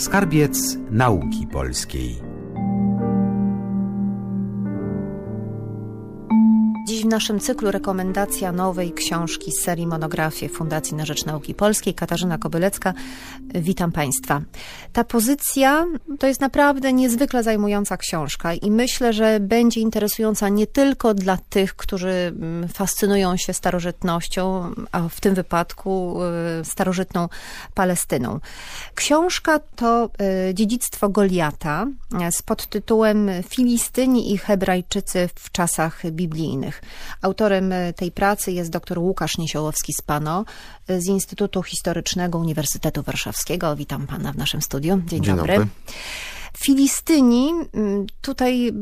Skarbiec Nauki Polskiej. naszym cyklu rekomendacja nowej książki z serii monografii Fundacji na Rzecz Nauki Polskiej. Katarzyna Kobylecka, witam Państwa. Ta pozycja to jest naprawdę niezwykle zajmująca książka i myślę, że będzie interesująca nie tylko dla tych, którzy mm, fascynują się starożytnością, a w tym wypadku y, starożytną Palestyną. Książka to y, dziedzictwo Goliata y, z podtytułem Filistyni i Hebrajczycy w czasach biblijnych. Autorem e, tej pracy jest dr Łukasz Niesiołowski z PANO e, z Instytutu Historycznego Uniwersytetu Warszawskiego. Witam pana w naszym studiu. Dzień, Dzień dobry. dobry. Filistyni, tutaj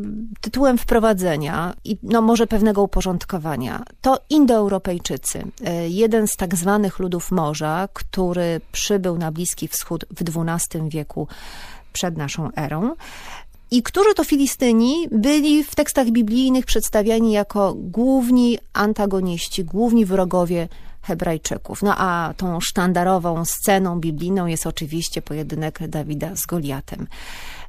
tytułem wprowadzenia i no może pewnego uporządkowania, to Indoeuropejczycy, e, jeden z tak zwanych ludów morza, który przybył na Bliski Wschód w XII wieku przed naszą erą. I którzy to Filistyni byli w tekstach biblijnych przedstawiani jako główni antagoniści, główni wrogowie Hebrajczyków. No a tą sztandarową sceną biblijną jest oczywiście pojedynek Dawida z Goliatem.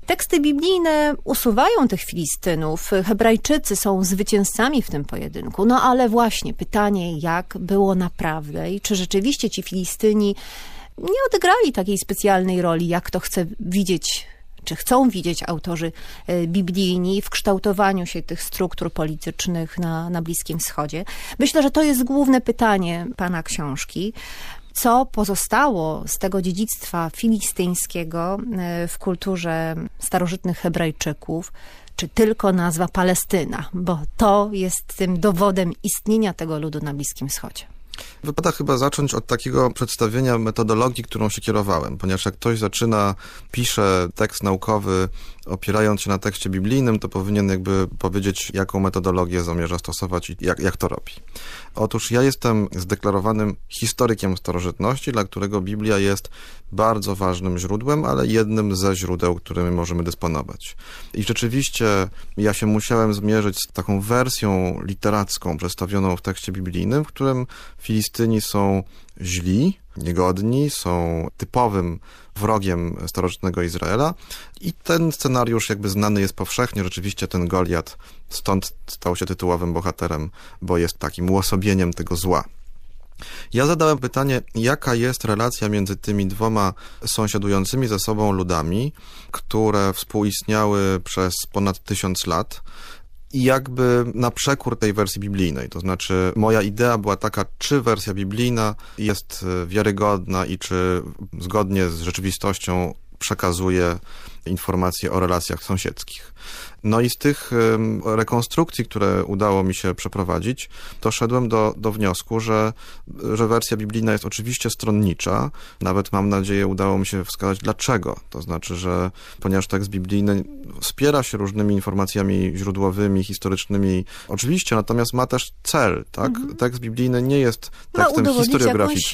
Teksty biblijne usuwają tych Filistynów. Hebrajczycy są zwycięzcami w tym pojedynku. No ale właśnie pytanie, jak było naprawdę i czy rzeczywiście ci Filistyni nie odegrali takiej specjalnej roli, jak to chce widzieć czy chcą widzieć autorzy e, biblijni w kształtowaniu się tych struktur politycznych na, na Bliskim Wschodzie. Myślę, że to jest główne pytanie pana książki co pozostało z tego dziedzictwa filistyńskiego e, w kulturze starożytnych Hebrajczyków, czy tylko nazwa Palestyna, bo to jest tym dowodem istnienia tego ludu na Bliskim Wschodzie. Wypada chyba zacząć od takiego przedstawienia metodologii, którą się kierowałem, ponieważ jak ktoś zaczyna, pisze tekst naukowy opierając się na tekście biblijnym, to powinien jakby powiedzieć, jaką metodologię zamierza stosować i jak, jak to robi. Otóż ja jestem zdeklarowanym historykiem starożytności, dla którego Biblia jest bardzo ważnym źródłem, ale jednym ze źródeł, którymi możemy dysponować. I rzeczywiście ja się musiałem zmierzyć z taką wersją literacką przedstawioną w tekście biblijnym, w którym w Filistyni są źli, niegodni, są typowym wrogiem starożytnego Izraela i ten scenariusz jakby znany jest powszechnie. Rzeczywiście ten Goliat stąd stał się tytułowym bohaterem, bo jest takim uosobieniem tego zła. Ja zadałem pytanie, jaka jest relacja między tymi dwoma sąsiadującymi ze sobą ludami, które współistniały przez ponad tysiąc lat i jakby na przekór tej wersji biblijnej. To znaczy moja idea była taka, czy wersja biblijna jest e, wiarygodna i czy zgodnie z rzeczywistością przekazuje informacje o relacjach sąsiedzkich. No i z tych rekonstrukcji, które udało mi się przeprowadzić, doszedłem do, do wniosku, że, że wersja biblijna jest oczywiście stronnicza. Nawet mam nadzieję udało mi się wskazać dlaczego. To znaczy, że ponieważ tekst biblijny wspiera się różnymi informacjami źródłowymi, historycznymi, oczywiście, natomiast ma też cel, tak? Mhm. Tekst biblijny nie jest tekstem ma tak.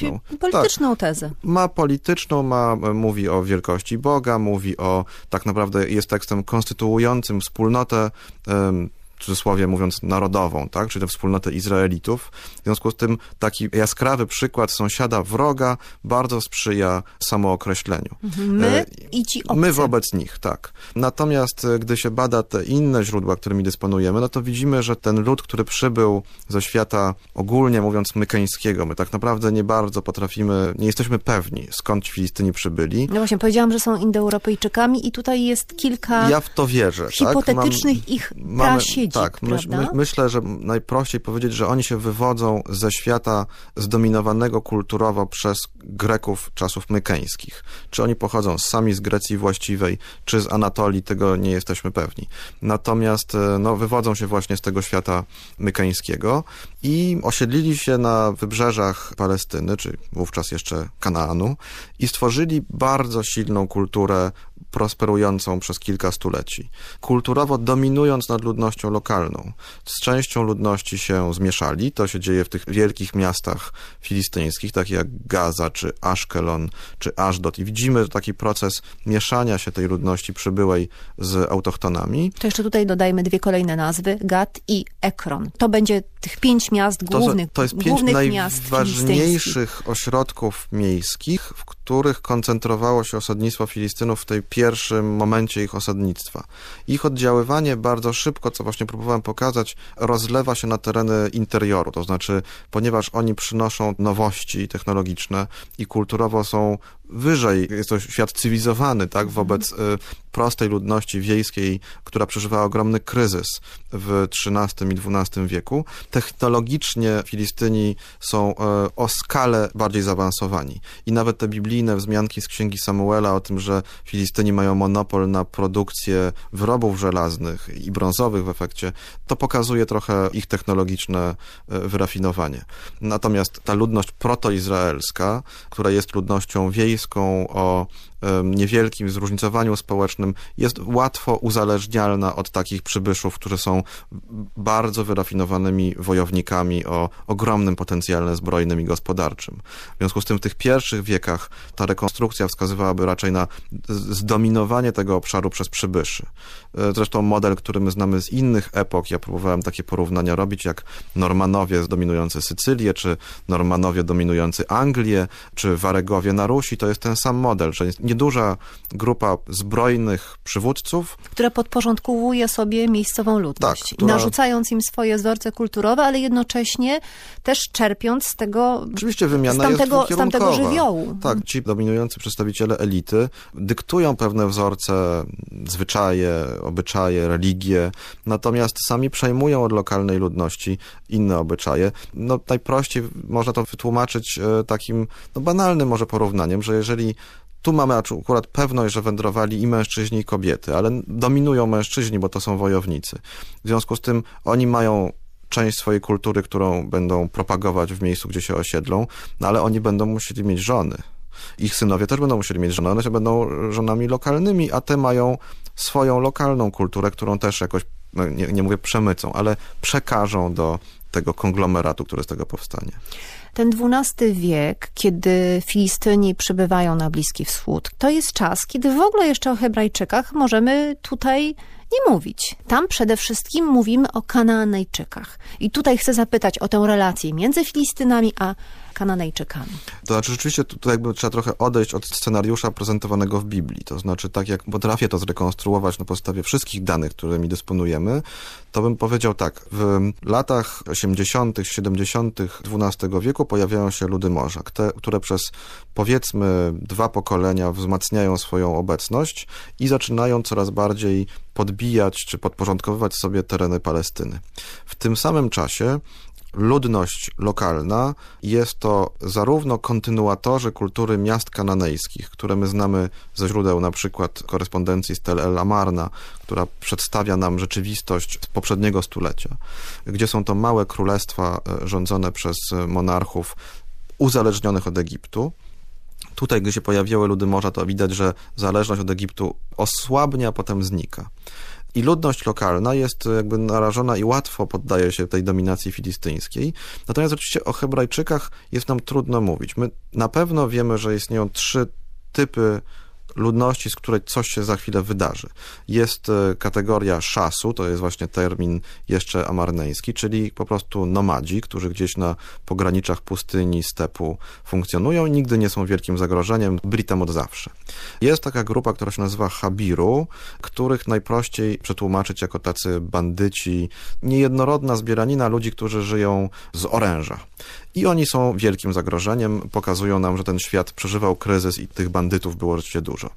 polityczną tak. tezę. Ma polityczną, ma, mówi o wielkości Boga, mówi o, tak naprawdę jest tekstem konstytuującym por nota. Um, w cudzysłowie mówiąc, narodową, tak? czyli tę wspólnotę Izraelitów. W związku z tym taki jaskrawy przykład sąsiada wroga bardzo sprzyja samookreśleniu. Mhm. My e, i ci obcy. My wobec nich, tak. Natomiast e, gdy się bada te inne źródła, którymi dysponujemy, no to widzimy, że ten lud, który przybył ze świata ogólnie mówiąc mykańskiego, my tak naprawdę nie bardzo potrafimy, nie jesteśmy pewni, skąd Filistyni przybyli. No właśnie, powiedziałam, że są Indoeuropejczykami i tutaj jest kilka Ja w to wierzę. Hipotetycznych tak? Mam, ich mamy, tak, my, myślę, że najprościej powiedzieć, że oni się wywodzą ze świata zdominowanego kulturowo przez Greków czasów mykeńskich. Czy oni pochodzą sami z Grecji właściwej, czy z Anatolii, tego nie jesteśmy pewni. Natomiast e, no, wywodzą się właśnie z tego świata mykeńskiego i osiedlili się na wybrzeżach Palestyny, czy wówczas jeszcze Kanaanu i stworzyli bardzo silną kulturę prosperującą przez kilka stuleci, kulturowo dominując nad ludnością lokalną. Z częścią ludności się zmieszali, to się dzieje w tych wielkich miastach filistyńskich, takich jak Gaza, czy Ashkelon, czy Ashdod i widzimy taki proces mieszania się tej ludności przybyłej z autochtonami. To jeszcze tutaj dodajmy dwie kolejne nazwy, Gad i Ekron. To będzie tych pięć miast głównych. To, to jest pięć najważniejszych ośrodków miejskich, w których koncentrowało się osadnictwo Filistynów w tej pierwszym momencie ich osadnictwa. Ich oddziaływanie bardzo szybko, co właśnie próbowałem pokazać, rozlewa się na tereny interioru, to znaczy, ponieważ oni przynoszą nowości technologiczne i kulturowo są wyżej, jest to świat cywilizowany, tak, mhm. wobec y, prostej ludności wiejskiej, która przeżywała ogromny kryzys w XIII i XII wieku. Technologicznie Filistyni są y, o skalę bardziej zaawansowani. I nawet te biblijne wzmianki z Księgi Samuela o tym, że Filistyni mają monopol na produkcję wyrobów żelaznych i brązowych w efekcie, to pokazuje trochę ich technologiczne y, wyrafinowanie. Natomiast ta ludność protoizraelska, która jest ludnością wiejską, bliską o niewielkim zróżnicowaniu społecznym jest łatwo uzależnialna od takich przybyszów, którzy są bardzo wyrafinowanymi wojownikami o ogromnym potencjale zbrojnym i gospodarczym. W związku z tym w tych pierwszych wiekach ta rekonstrukcja wskazywałaby raczej na zdominowanie tego obszaru przez przybyszy. E, zresztą model, który my znamy z innych epok, ja próbowałem takie porównania robić, jak Normanowie dominujący Sycylię, czy Normanowie dominujący Anglię, czy Waregowie na Rusi, to jest ten sam model, że nie nieduża grupa zbrojnych przywódców. Która podporządkowuje sobie miejscową ludność, tak, która... narzucając im swoje wzorce kulturowe, ale jednocześnie też czerpiąc z tego, Oczywiście wymiana z, tamtego, z tamtego żywiołu. Tak, ci dominujący przedstawiciele elity dyktują pewne wzorce, zwyczaje, obyczaje, religie, natomiast sami przejmują od lokalnej ludności inne obyczaje. No, najprościej można to wytłumaczyć e, takim no, banalnym może porównaniem, że jeżeli tu mamy akurat pewność, że wędrowali i mężczyźni, i kobiety, ale dominują mężczyźni, bo to są wojownicy. W związku z tym oni mają część swojej kultury, którą będą propagować w miejscu, gdzie się osiedlą, no ale oni będą musieli mieć żony. Ich synowie też będą musieli mieć żony, one się będą żonami lokalnymi, a te mają swoją lokalną kulturę, którą też jakoś, no nie, nie mówię przemycą, ale przekażą do tego konglomeratu, który z tego powstanie. Ten XII wiek, kiedy Filistyni przybywają na Bliski Wschód, to jest czas, kiedy w ogóle jeszcze o Hebrajczykach możemy tutaj nie mówić. Tam przede wszystkim mówimy o Kanaanejczykach. I tutaj chcę zapytać o tę relację między Filistynami a Kananejczykami. To znaczy rzeczywiście tutaj jakby trzeba trochę odejść od scenariusza prezentowanego w Biblii. To znaczy tak jak potrafię to zrekonstruować na podstawie wszystkich danych, którymi dysponujemy, to bym powiedział tak. W latach 80., 70. XII wieku pojawiają się ludy morza, te, które przez powiedzmy dwa pokolenia wzmacniają swoją obecność i zaczynają coraz bardziej podbijać czy podporządkowywać sobie tereny Palestyny. W tym samym czasie ludność lokalna. Jest to zarówno kontynuatorzy kultury miast kananejskich, które my znamy ze źródeł na przykład korespondencji z Tel El Amarna, która przedstawia nam rzeczywistość z poprzedniego stulecia, gdzie są to małe królestwa e, rządzone przez e, monarchów uzależnionych od Egiptu. Tutaj, gdy się pojawiały ludy morza, to widać, że zależność od Egiptu osłabnia, a potem znika. I ludność lokalna jest e, jakby narażona i łatwo poddaje się tej dominacji filistyńskiej. Natomiast oczywiście o Hebrajczykach jest nam trudno mówić. My na pewno wiemy, że istnieją trzy typy ludności, z której coś się za chwilę wydarzy. Jest e, kategoria szasu, to jest właśnie termin jeszcze amarneński, czyli po prostu nomadzi, którzy gdzieś na pograniczach pustyni, stepu funkcjonują i nigdy nie są wielkim zagrożeniem, Britem od zawsze. Jest taka grupa, która się nazywa Habiru, których najprościej przetłumaczyć jako tacy bandyci, niejednorodna zbieranina ludzi, którzy żyją z oręża. I oni są wielkim zagrożeniem, pokazują nam, że ten świat przeżywał kryzys i tych bandytów było rzeczywiście dużo.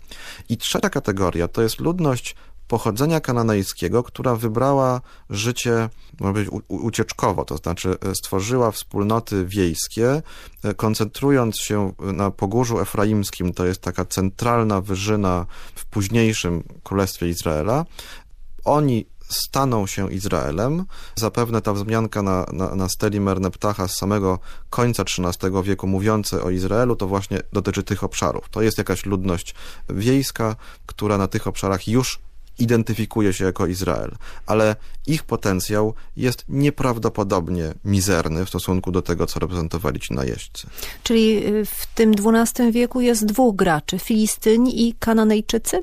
I trzecia kategoria to jest ludność pochodzenia kananejskiego, która wybrała życie można ucieczkowo, to znaczy e, stworzyła wspólnoty wiejskie, e, koncentrując się na Pogórzu Efraimskim, to jest taka centralna wyżyna w późniejszym Królestwie Izraela. Oni staną się Izraelem. Zapewne ta wzmianka na, na, na steli Merneptacha z samego końca XIII wieku mówiące o Izraelu to właśnie dotyczy tych obszarów. To jest jakaś ludność wiejska, która na tych obszarach już identyfikuje się jako Izrael, ale ich potencjał jest nieprawdopodobnie mizerny w stosunku do tego, co reprezentowali ci najeźdźcy. Czyli y, w tym XII wieku jest dwóch graczy, Filistyni i Kananejczycy?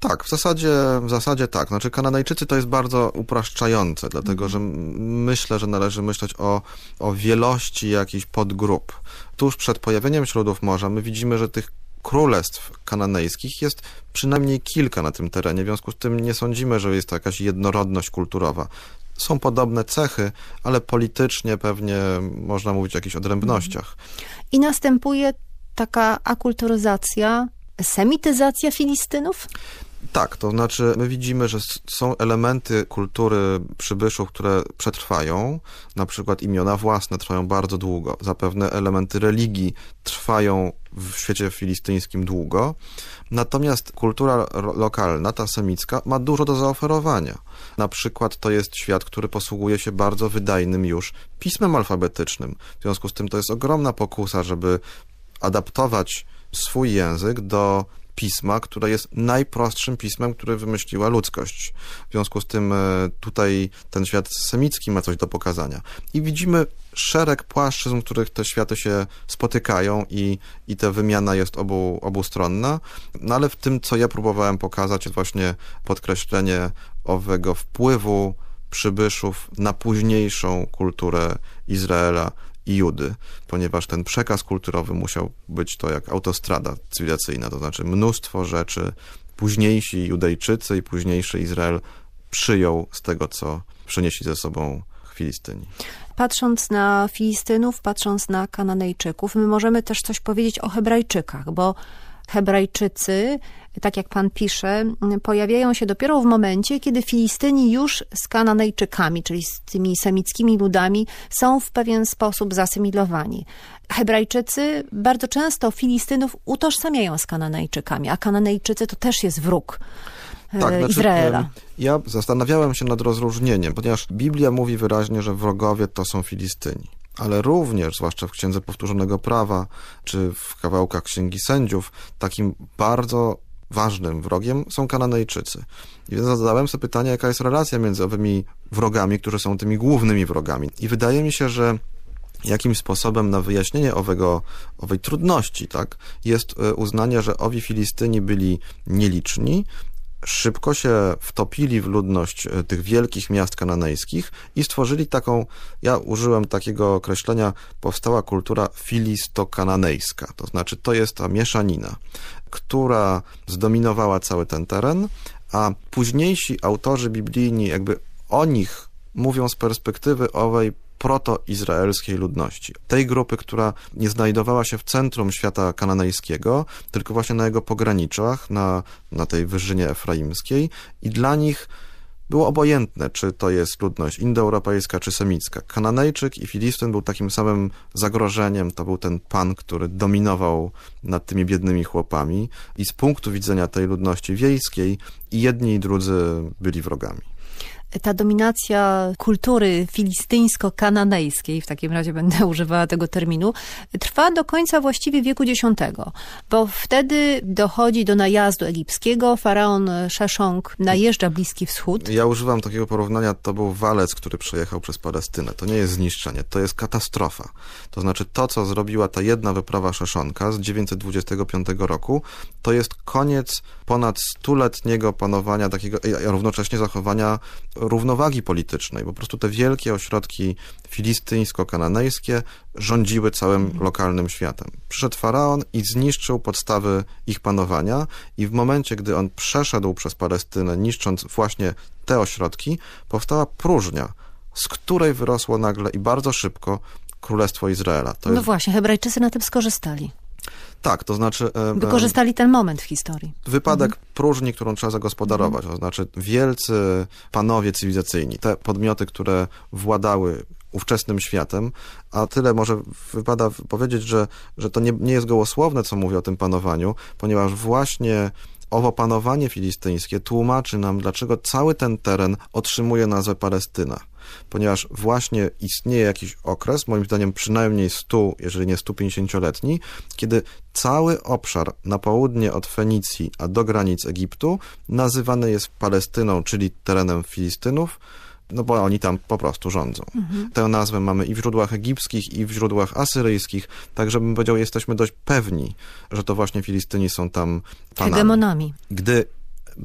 Tak, w zasadzie, w zasadzie tak. Znaczy Kanadyjczycy to jest bardzo upraszczające, dlatego że myślę, że należy myśleć o, o wielości jakichś podgrup. Tuż przed pojawieniem Śródów Morza my widzimy, że tych królestw kanadyjskich jest przynajmniej kilka na tym terenie, w związku z tym nie sądzimy, że jest to jakaś jednorodność kulturowa są podobne cechy, ale politycznie pewnie można mówić o jakichś odrębnościach. I następuje taka akulturyzacja, semityzacja Filistynów? Tak, to znaczy my widzimy, że są elementy kultury przybyszów, które przetrwają, na przykład imiona własne trwają bardzo długo, zapewne elementy religii trwają w świecie filistyńskim długo, natomiast kultura lokalna, ta semicka, ma dużo do zaoferowania. Na przykład to jest świat, który posługuje się bardzo wydajnym już pismem alfabetycznym, w związku z tym to jest ogromna pokusa, żeby adaptować swój język do pisma, które jest najprostszym pismem, które wymyśliła ludzkość. W związku z tym e, tutaj ten świat semicki ma coś do pokazania. I widzimy szereg płaszczyzn, w których te światy się spotykają i, i ta wymiana jest obu, obustronna, no ale w tym, co ja próbowałem pokazać, jest właśnie podkreślenie owego wpływu przybyszów na późniejszą kulturę Izraela, Judy, ponieważ ten przekaz kulturowy musiał być to jak autostrada cywilizacyjna, to znaczy mnóstwo rzeczy późniejsi Judejczycy i późniejszy Izrael przyjął z tego, co przynieśli ze sobą Filistyni. Patrząc na Filistynów, patrząc na Kananejczyków, my możemy też coś powiedzieć o Hebrajczykach, bo Hebrajczycy tak jak pan pisze, pojawiają się dopiero w momencie, kiedy Filistyni już z Kananejczykami, czyli z tymi semickimi ludami, są w pewien sposób zasymilowani. Hebrajczycy bardzo często Filistynów utożsamiają z Kananejczykami, a Kananejczycy to też jest wróg. E, tak, znaczy, Izraela. Znaczy, ja zastanawiałem się nad rozróżnieniem, ponieważ Biblia mówi wyraźnie, że wrogowie to są Filistyni ale również, zwłaszcza w Księdze Powtórzonego Prawa, czy w kawałkach Księgi Sędziów, takim bardzo ważnym wrogiem są Kananejczycy. I więc zadałem sobie pytanie, jaka jest relacja między owymi wrogami, którzy są tymi głównymi wrogami. I wydaje mi się, że jakim sposobem na wyjaśnienie owego, owej trudności tak, jest y, uznanie, że owi Filistyni byli nieliczni, szybko się wtopili w ludność e, tych wielkich miast kananejskich i stworzyli taką, ja użyłem takiego określenia, powstała kultura filistokananejska, to znaczy to jest ta mieszanina, która zdominowała cały ten teren, a późniejsi autorzy biblijni jakby o nich mówią z perspektywy owej protoizraelskiej ludności. Tej grupy, która nie znajdowała się w centrum świata kananejskiego, tylko właśnie na jego pograniczach, na, na tej wyżynie efraimskiej i dla nich było obojętne, czy to jest ludność indoeuropejska, czy semicka. Kananejczyk i Filistyn był takim samym zagrożeniem, to był ten pan, który dominował nad tymi biednymi chłopami i z punktu widzenia tej ludności wiejskiej i jedni i drudzy byli wrogami ta dominacja kultury filistyńsko-kananejskiej, w takim razie będę używała tego terminu, trwa do końca właściwie wieku X, bo wtedy dochodzi do najazdu egipskiego, faraon Szeszong najeżdża Bliski Wschód. Ja używam takiego porównania, to był walec, który przejechał przez Palestynę. To nie jest zniszczenie, to jest katastrofa. To znaczy to, co zrobiła ta jedna wyprawa Szaszonka z 925 roku, to jest koniec ponad stuletniego panowania takiego, a równocześnie zachowania równowagi politycznej. Po prostu te wielkie ośrodki filistyńsko-kananejskie rządziły całym mhm. lokalnym światem. Przyszedł faraon i zniszczył podstawy ich panowania i w momencie, gdy on przeszedł przez Palestynę, niszcząc właśnie te ośrodki, powstała próżnia, z której wyrosło nagle i bardzo szybko Królestwo Izraela. To no jest... właśnie, Hebrajczycy na tym skorzystali. Tak, to znaczy... E, e, Wykorzystali ten moment w historii. Wypadek mhm. próżni, którą trzeba zagospodarować, mhm. to znaczy wielcy panowie cywilizacyjni, te podmioty, które władały ówczesnym światem, a tyle może wypada powiedzieć, że, że to nie, nie jest gołosłowne, co mówię o tym panowaniu, ponieważ właśnie owo panowanie filistyńskie tłumaczy nam, dlaczego cały ten teren otrzymuje nazwę Palestyna ponieważ właśnie istnieje jakiś okres, moim zdaniem przynajmniej 100, jeżeli nie 150-letni, kiedy cały obszar na południe od Fenicji, a do granic Egiptu, nazywany jest Palestyną, czyli terenem Filistynów, no bo oni tam po prostu rządzą. Mhm. Tę nazwę mamy i w źródłach egipskich, i w źródłach asyryjskich, tak żebym powiedział, jesteśmy dość pewni, że to właśnie Filistyni są tam panami. Hegemonami. Gdy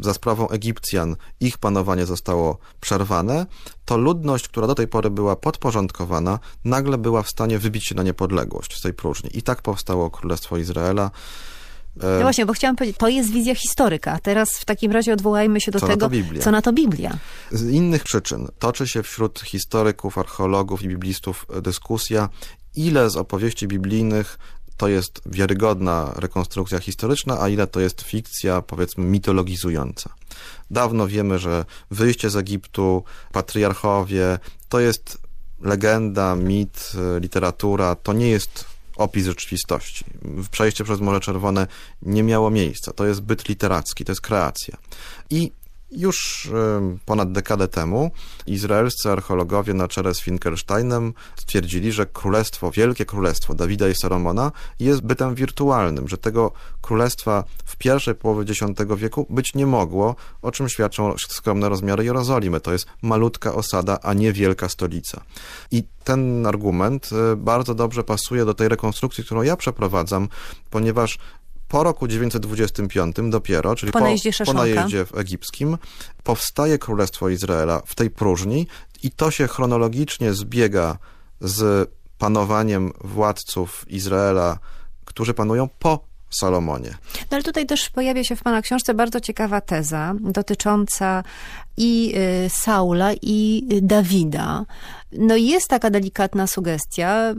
za sprawą Egipcjan ich panowanie zostało przerwane, to ludność, która do tej pory była podporządkowana, nagle była w stanie wybić się na niepodległość z tej próżni. I tak powstało Królestwo Izraela. E, no właśnie, bo chciałam powiedzieć, to jest wizja historyka. Teraz w takim razie odwołajmy się do co tego, na co na to Biblia. Z innych przyczyn toczy się wśród historyków, archeologów i biblistów dyskusja, ile z opowieści biblijnych to jest wiarygodna rekonstrukcja historyczna, a ile to jest fikcja, powiedzmy, mitologizująca. Dawno wiemy, że wyjście z Egiptu, patriarchowie, to jest legenda, mit, literatura, to nie jest opis rzeczywistości. Przejście przez Morze Czerwone nie miało miejsca. To jest byt literacki, to jest kreacja. I już ponad dekadę temu izraelscy archeologowie na czele z Finkelsteinem stwierdzili, że królestwo, wielkie królestwo Dawida i Salomona jest bytem wirtualnym, że tego królestwa w pierwszej połowie X wieku być nie mogło, o czym świadczą skromne rozmiary Jerozolimy. To jest malutka osada, a nie wielka stolica. I ten argument e, bardzo dobrze pasuje do tej rekonstrukcji, którą ja przeprowadzam, ponieważ po roku 925 dopiero, czyli po najeździe, po, egipskim, powstaje Królestwo Izraela w tej próżni i to się chronologicznie zbiega z panowaniem władców Izraela, którzy panują po Salomonie. No ale tutaj też pojawia się w Pana książce bardzo ciekawa teza dotycząca i y, Saula, i y, Dawida. No jest taka delikatna sugestia,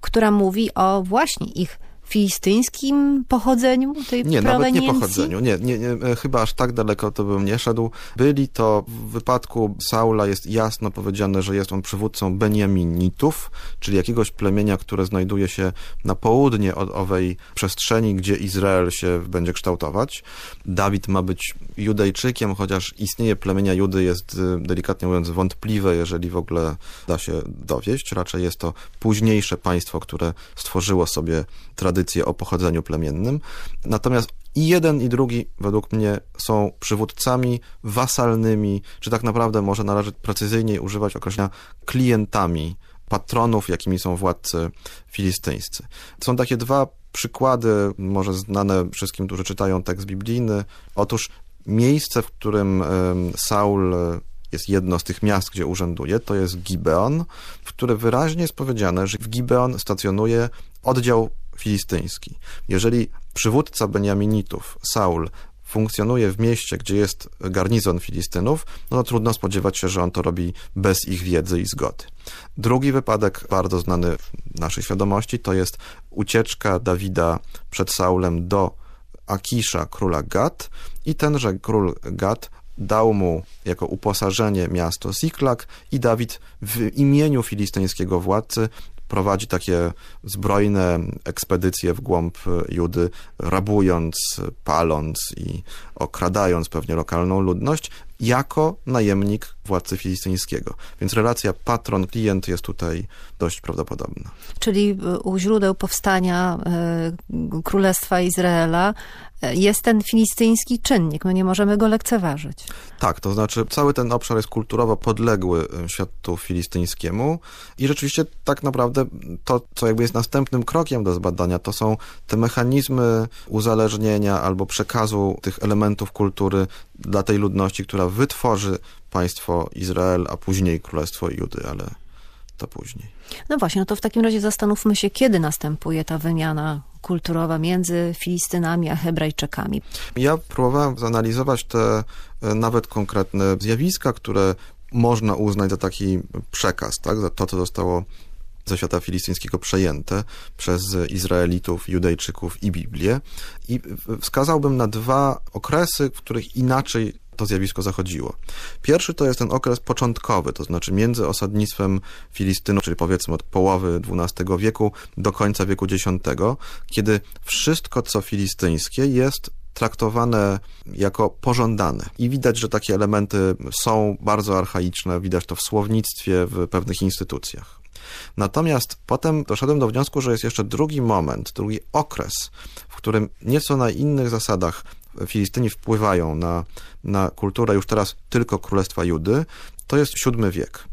która mówi o właśnie ich filistyńskim pochodzeniu tej Nie, nawet nie pochodzeniu. Nie, nie, nie, e, chyba aż tak daleko to bym nie szedł. Byli to, w wypadku Saula jest jasno powiedziane, że jest on przywódcą Benjaminitów, czyli jakiegoś plemienia, które znajduje się na południe od owej przestrzeni, gdzie Izrael się będzie kształtować. Dawid ma być Judejczykiem, chociaż istnieje plemienia Judy jest e, delikatnie mówiąc wątpliwe, jeżeli w ogóle da się dowieść. Raczej jest to późniejsze państwo, które stworzyło sobie tradycję tradycje o pochodzeniu plemiennym. Natomiast i jeden, i drugi, według mnie, są przywódcami wasalnymi, czy tak naprawdę może należy precyzyjniej używać określenia klientami patronów, jakimi są władcy filistyńscy. Są takie dwa przykłady, może znane wszystkim, którzy czytają tekst biblijny. Otóż miejsce, w którym Saul e, jest jedno z tych miast, gdzie urzęduje, to jest Gibeon, w którym wyraźnie jest powiedziane, że w Gibeon stacjonuje oddział filistyński. Jeżeli przywódca Beniaminitów, Saul, funkcjonuje w mieście, gdzie jest garnizon Filistynów, no trudno spodziewać się, że on to robi bez ich wiedzy i zgody. Drugi wypadek, bardzo znany w naszej świadomości, to jest ucieczka Dawida przed Saulem do Akisza, króla Gad i tenże król Gad dał mu jako uposażenie miasto Siklak i Dawid w imieniu filistyńskiego władcy prowadzi takie zbrojne ekspedycje w głąb Judy, rabując, paląc i okradając pewnie lokalną ludność, jako najemnik władcy filistyńskiego. Więc relacja patron-klient jest tutaj dość prawdopodobna. Czyli e, u źródeł powstania y, Królestwa Izraela e, jest ten filistyński czynnik. My nie możemy go lekceważyć. Tak, to znaczy cały ten obszar jest kulturowo podległy światu filistyńskiemu i rzeczywiście tak naprawdę to, co jakby jest następnym krokiem do zbadania, to są te mechanizmy uzależnienia albo przekazu tych elementów kultury dla tej ludności, która wytworzy państwo Izrael, a później Królestwo Judy, ale to później. No właśnie, no to w takim razie zastanówmy się, kiedy następuje ta wymiana kulturowa między Filistynami a Hebrajczykami. Ja próbowałem zanalizować te e, nawet konkretne zjawiska, które można uznać za taki przekaz, tak, za to, co zostało ze świata filistyńskiego przejęte przez Izraelitów, Judejczyków i Biblię. I wskazałbym na dwa okresy, w których inaczej to zjawisko zachodziło. Pierwszy to jest ten okres początkowy, to znaczy między osadnictwem Filistynu, czyli powiedzmy od połowy XII wieku do końca wieku X, kiedy wszystko, co filistyńskie jest traktowane jako pożądane. I widać, że takie elementy są bardzo archaiczne, widać to w słownictwie, w pewnych instytucjach. Natomiast potem doszedłem do wniosku, że jest jeszcze drugi moment, drugi okres, w którym nieco na innych zasadach Filistyni wpływają na, na kulturę już teraz tylko Królestwa Judy, to jest VII wiek.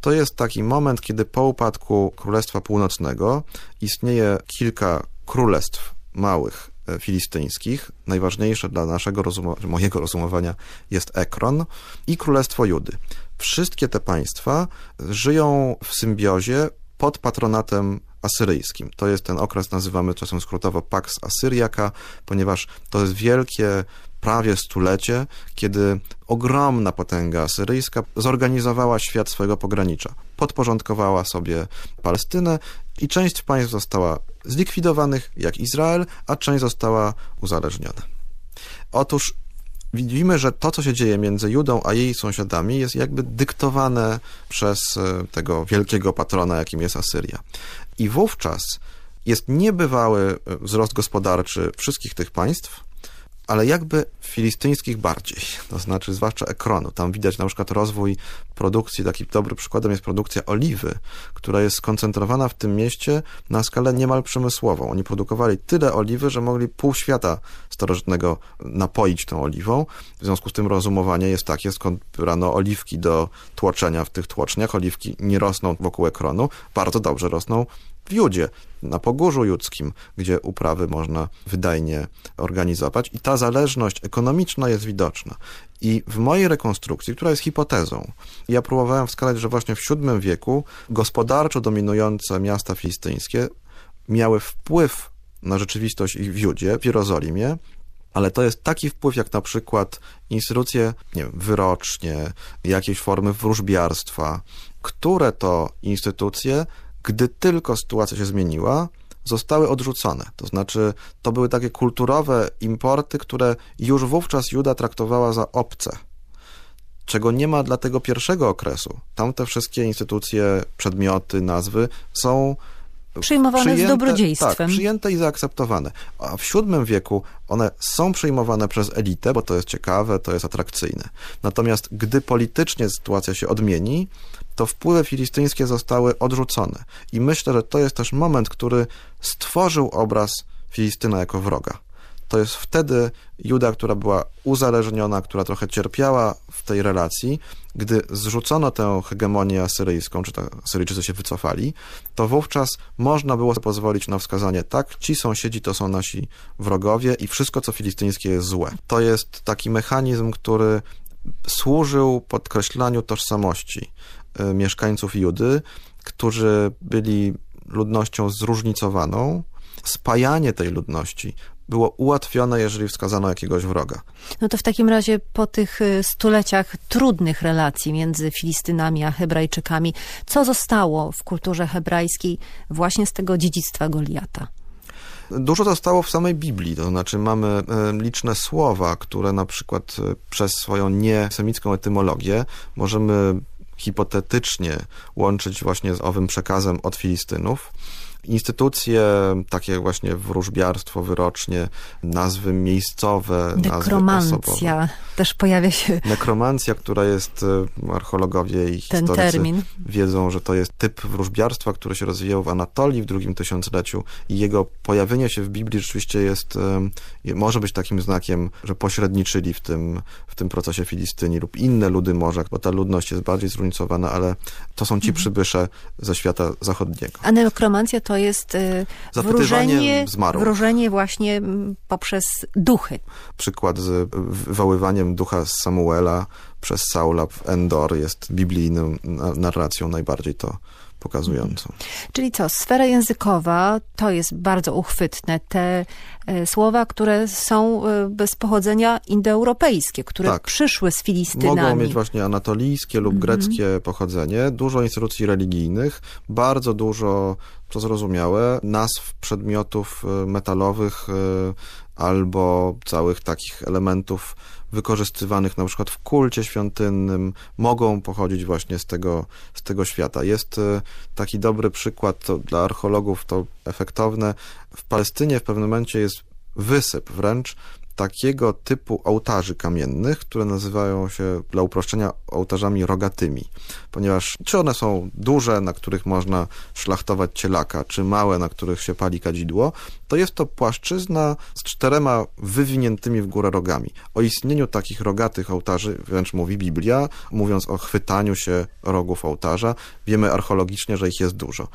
To jest taki moment, kiedy po upadku Królestwa Północnego istnieje kilka królestw małych e, filistyńskich. Najważniejsze dla naszego mojego rozumowania jest Ekron i Królestwo Judy. Wszystkie te państwa żyją w symbiozie pod patronatem asyryjskim. To jest ten okres, nazywamy czasem skrótowo Pax Asyriaka, ponieważ to jest wielkie prawie stulecie, kiedy ogromna potęga asyryjska zorganizowała świat swojego pogranicza. Podporządkowała sobie Palestynę i część państw została zlikwidowanych, jak Izrael, a część została uzależniona. Otóż widzimy, że to, co się dzieje między Judą a jej sąsiadami, jest jakby dyktowane przez e, tego wielkiego patrona, jakim jest Asyria. I wówczas jest niebywały e, wzrost gospodarczy wszystkich tych państw, ale jakby filistyńskich bardziej, to znaczy zwłaszcza ekronu. Tam widać na przykład rozwój produkcji, takim dobrym przykładem jest produkcja oliwy, która jest skoncentrowana w tym mieście na skalę niemal przemysłową. Oni produkowali tyle oliwy, że mogli pół świata starożytnego napoić tą oliwą. W związku z tym rozumowanie jest takie, skąd brano oliwki do tłoczenia w tych tłoczniach. Oliwki nie rosną wokół ekronu, bardzo dobrze rosną w Judzie, na Pogórzu Judzkim, gdzie uprawy można wydajnie organizować i ta zależność ekonomiczna jest widoczna. I w mojej rekonstrukcji, która jest hipotezą, ja próbowałem wskazać, że właśnie w VII wieku gospodarczo dominujące miasta filistyńskie miały wpływ na rzeczywistość ich w Judzie, w Jerozolimie, ale to jest taki wpływ jak na przykład instytucje, nie wiem, wyrocznie, jakieś formy wróżbiarstwa, które to instytucje gdy tylko sytuacja się zmieniła, zostały odrzucone. To znaczy, to były takie kulturowe importy, które już wówczas Juda traktowała za obce, czego nie ma dla tego pierwszego okresu. Tam te wszystkie instytucje, przedmioty, nazwy są Przyjmowane przyjęte, z dobrodziejstwem. Tak, przyjęte i zaakceptowane. A w VII wieku one są przyjmowane przez elitę, bo to jest ciekawe, to jest atrakcyjne. Natomiast gdy politycznie sytuacja się odmieni, to wpływy filistyńskie zostały odrzucone. I myślę, że to jest też moment, który stworzył obraz Filistyna jako wroga to jest wtedy Juda, która była uzależniona, która trochę cierpiała w tej relacji, gdy zrzucono tę hegemonię asyryjską, czy Asyryjczycy się wycofali, to wówczas można było pozwolić na wskazanie, tak, ci sąsiedzi to są nasi wrogowie i wszystko, co filistyńskie jest złe. To jest taki mechanizm, który służył podkreślaniu tożsamości y, mieszkańców Judy, którzy byli ludnością zróżnicowaną, spajanie tej ludności było ułatwione, jeżeli wskazano jakiegoś wroga. No to w takim razie po tych y, stuleciach trudnych relacji między Filistynami a Hebrajczykami, co zostało w kulturze hebrajskiej właśnie z tego dziedzictwa Goliata? Dużo zostało w samej Biblii, to znaczy mamy y, liczne słowa, które na przykład y, przez swoją niesemicką etymologię możemy hipotetycznie łączyć właśnie z owym przekazem od Filistynów. Instytucje takie właśnie wróżbiarstwo, wyrocznie, nazwy miejscowe, Nekromancja nazwy też pojawia się. Nekromancja, która jest, y, archeologowie i Ten historycy termin. wiedzą, że to jest typ wróżbiarstwa, który się rozwijał w Anatolii w drugim tysiącleciu i jego pojawienie się w Biblii rzeczywiście jest, y, może być takim znakiem, że pośredniczyli w tym, w tym procesie Filistyni lub inne ludy morza, bo ta ludność jest bardziej zróżnicowana, ale to są ci mhm. przybysze ze świata zachodniego. A nekromancja to to jest y, wróżenie, wróżenie właśnie mm, poprzez duchy. Przykład z wywoływaniem ducha Samuela przez Saula w Endor jest biblijną narracją najbardziej to pokazującą. Czyli co, sfera językowa to jest bardzo uchwytne. Te e, słowa, które są e, bez pochodzenia indoeuropejskie, które tak. przyszły z Filistynami. Mogą mieć właśnie anatolijskie lub mhm. greckie mm -hmm. pochodzenie. Dużo instytucji religijnych, bardzo dużo, co zrozumiałe, nazw przedmiotów e, metalowych e, albo całych takich elementów wykorzystywanych na przykład w kulcie świątynnym, mogą pochodzić właśnie z tego, z tego świata. Jest e, taki dobry przykład, dla archeologów to efektowne. W Palestynie w pewnym momencie jest wysyp wręcz takiego typu ołtarzy kamiennych, które nazywają się dla uproszczenia ołtarzami rogatymi, ponieważ czy one są duże, na których można szlachtować cielaka, czy małe, na których się pali kadzidło, to jest to płaszczyzna z czterema wywiniętymi w górę rogami. O istnieniu takich rogatych ołtarzy wręcz mówi Biblia, mówiąc o chwytaniu się rogów ołtarza. Wiemy archeologicznie, że ich jest dużo.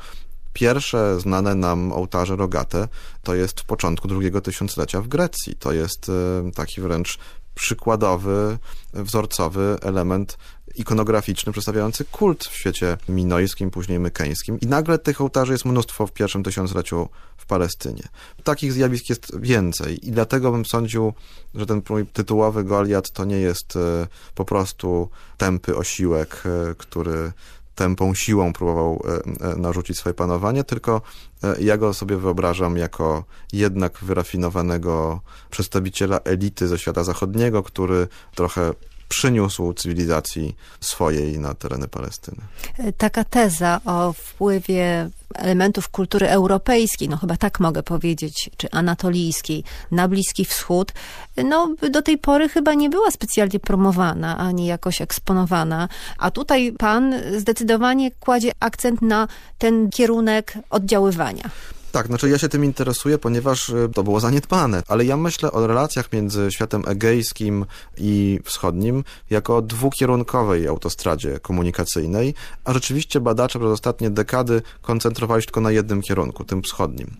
Pierwsze znane nam ołtarze rogate to jest w początku drugiego tysiąclecia w Grecji. To jest e, taki wręcz przykładowy, wzorcowy element ikonograficzny przedstawiający kult w świecie minojskim, później mykeńskim. I nagle tych ołtarzy jest mnóstwo w pierwszym tysiącleciu w Palestynie. Takich zjawisk jest więcej i dlatego bym sądził, że ten mój tytułowy Goliat to nie jest e, po prostu tępy osiłek, e, który tępą siłą próbował e, e, narzucić swoje panowanie, tylko e, ja go sobie wyobrażam jako jednak wyrafinowanego przedstawiciela elity ze świata zachodniego, który trochę przyniósł cywilizacji swojej na tereny Palestyny. E, taka teza o wpływie elementów kultury europejskiej, no chyba tak mogę powiedzieć, czy anatolijskiej, na Bliski Wschód, e, no do tej pory chyba nie była specjalnie promowana, ani jakoś eksponowana, a tutaj pan zdecydowanie kładzie akcent na ten kierunek oddziaływania. Tak, znaczy ja się tym interesuję, ponieważ y, to było zaniedbane, ale ja myślę o relacjach między światem egejskim i wschodnim jako dwukierunkowej autostradzie komunikacyjnej, a rzeczywiście badacze przez ostatnie dekady koncentrowali się tylko na jednym kierunku, tym wschodnim.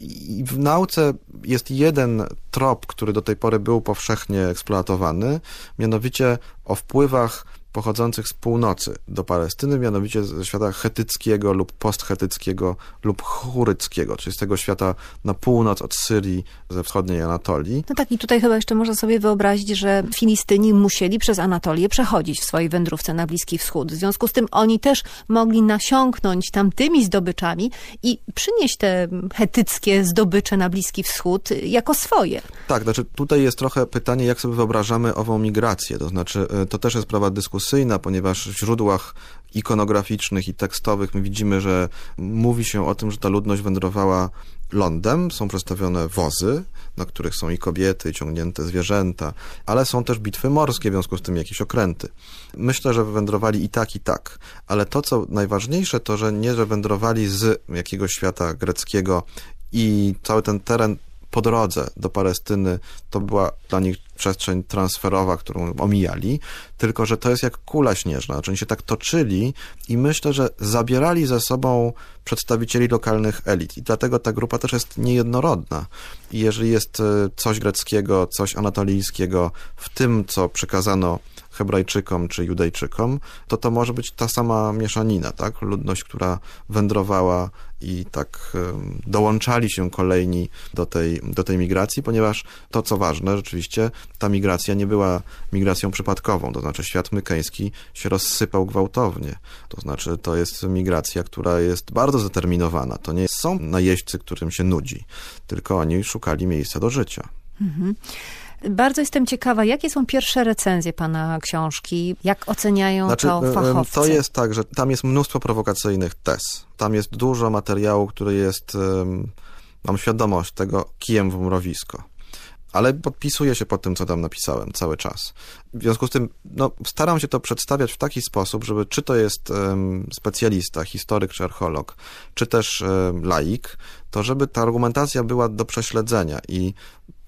I w nauce jest jeden trop, który do tej pory był powszechnie eksploatowany, mianowicie o wpływach pochodzących z północy do Palestyny, mianowicie ze świata chetyckiego lub posthetyckiego lub churyckiego, czyli z tego świata na północ od Syrii, ze wschodniej Anatolii. No tak i tutaj chyba jeszcze można sobie wyobrazić, że Filistyni musieli przez Anatolię przechodzić w swojej wędrówce na Bliski Wschód. W związku z tym oni też mogli nasiąknąć tamtymi zdobyczami i przynieść te chetyckie zdobycze na Bliski Wschód jako swoje. Tak, znaczy tutaj jest trochę pytanie, jak sobie wyobrażamy ową migrację, to znaczy e, to też jest sprawa dyskusji dyskusyjna, ponieważ w źródłach ikonograficznych i tekstowych my widzimy, że mówi się o tym, że ta ludność wędrowała lądem, są przedstawione wozy, na których są i kobiety, i ciągnięte zwierzęta, ale są też bitwy morskie, w związku z tym jakieś okręty. Myślę, że wędrowali i tak, i tak, ale to, co najważniejsze, to, że nie, że wędrowali z jakiegoś świata greckiego i cały ten teren po drodze do Palestyny to była dla nich przestrzeń transferowa, którą omijali, tylko że to jest jak kula śnieżna, znaczy oni się tak toczyli i myślę, że zabierali ze sobą przedstawicieli lokalnych elit i dlatego ta grupa też jest niejednorodna. I jeżeli jest e, coś greckiego, coś anatolijskiego w tym, co przekazano Hebrajczykom czy Judejczykom, to to może być ta sama mieszanina, tak? Ludność, która wędrowała i tak dołączali się kolejni do tej, do tej migracji, ponieważ to, co ważne, rzeczywiście ta migracja nie była migracją przypadkową, to znaczy świat mykeński się rozsypał gwałtownie, to znaczy to jest migracja, która jest bardzo zdeterminowana, to nie są najeźdźcy, którym się nudzi, tylko oni szukali miejsca do życia. Mhm. Bardzo jestem ciekawa, jakie są pierwsze recenzje pana książki? Jak oceniają znaczy, to fachowcy? To jest tak, że tam jest mnóstwo prowokacyjnych tez. Tam jest dużo materiału, który jest, mam świadomość tego, kijem w mrowisko ale podpisuję się pod tym, co tam napisałem cały czas. W związku z tym no, staram się to przedstawiać w taki sposób, żeby czy to jest um, specjalista, historyk czy archeolog, czy też um, laik, to żeby ta argumentacja była do prześledzenia i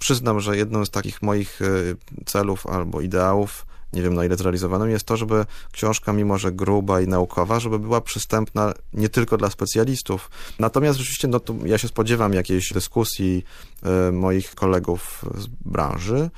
przyznam, że jedną z takich moich y, celów albo ideałów, nie wiem na ile zrealizowanym, jest to, żeby książka, mimo że gruba i naukowa, żeby była przystępna nie tylko dla specjalistów. Natomiast rzeczywiście no, tu ja się spodziewam jakiejś dyskusji y, moich kolegów z branży.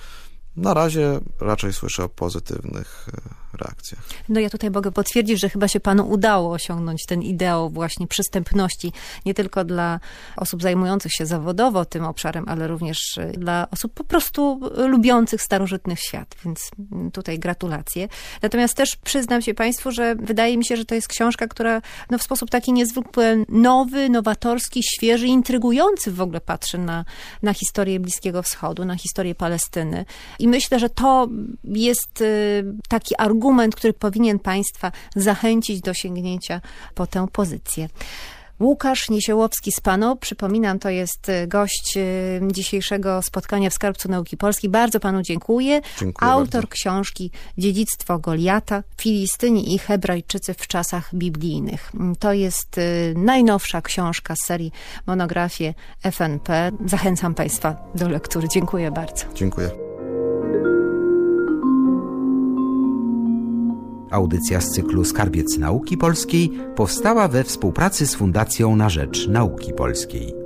Na razie raczej słyszę o pozytywnych y, reakcja. No ja tutaj mogę potwierdzić, że chyba się panu udało osiągnąć ten ideał właśnie przystępności, nie tylko dla osób zajmujących się zawodowo tym obszarem, ale również y, dla osób po prostu y, lubiących starożytnych świat, więc mm, tutaj gratulacje. Natomiast też przyznam się państwu, że wydaje mi się, że to jest książka, która no, w sposób taki niezwykły, nowy, nowatorski, świeży, intrygujący w ogóle patrzy na, na historię Bliskiego Wschodu, na historię Palestyny i myślę, że to jest y, taki argument, argument, który powinien państwa zachęcić do sięgnięcia po tę pozycję. Łukasz Niesiołowski z Panu, przypominam, to jest y, gość y, dzisiejszego spotkania w Skarbcu Nauki Polskiej. Bardzo Panu dziękuję. dziękuję Autor bardzo. książki Dziedzictwo Goliata, Filistyni i Hebrajczycy w czasach biblijnych. Mm, to jest y, najnowsza książka z serii monografie FNP. Zachęcam Państwa do lektury. Dziękuję bardzo. Dziękuję. audycja z cyklu Skarbiec Nauki Polskiej powstała we współpracy z Fundacją na Rzecz Nauki Polskiej.